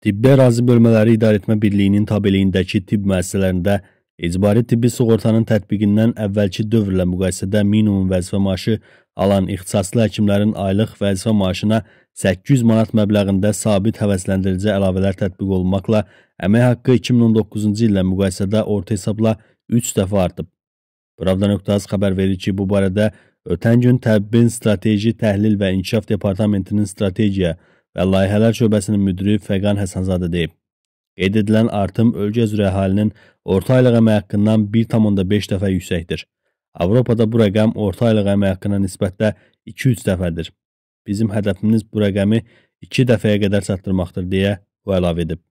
Tibbi ərazi bölmələri idarəetmə birliyinin tabeliyindəki tibb müəssisələrində icbari tibbi sığortanın tətbiqindən əvvəlki dövrlə müqayisədə minimum vəzifə maaşı alan ixtisaslı həkimlərin aylıq vəzifə maaşına 800 manat məbləğində sabit həvəsləndirici əlavələr tətbiq olunmaqla əmək haqqı 2019-cu illə müqayisədə orta hesabla 3 dəfə artıb. Pravda.az xəbər verir ki, bu barədə ötən gün Təbbin Strateji Təhlil və İnkişaf Departamentinin strategiya və Layihələr Şöbəsinin müdiri Fəqan Həsənzadə deyib. Qeyd edilən artım ölkə üzrə əhalinin orta aylıq əmək haqqından 1,5 dəfə yüksəkdir. Avropada bu rəqəm orta aylıq əmək haqqına nisbətdə 2-3 dəfədir. Bizim hədəfimiz bu rəqəmi 2 dəfəyə qədər çatdırmaqdır deyə o əlavə edib.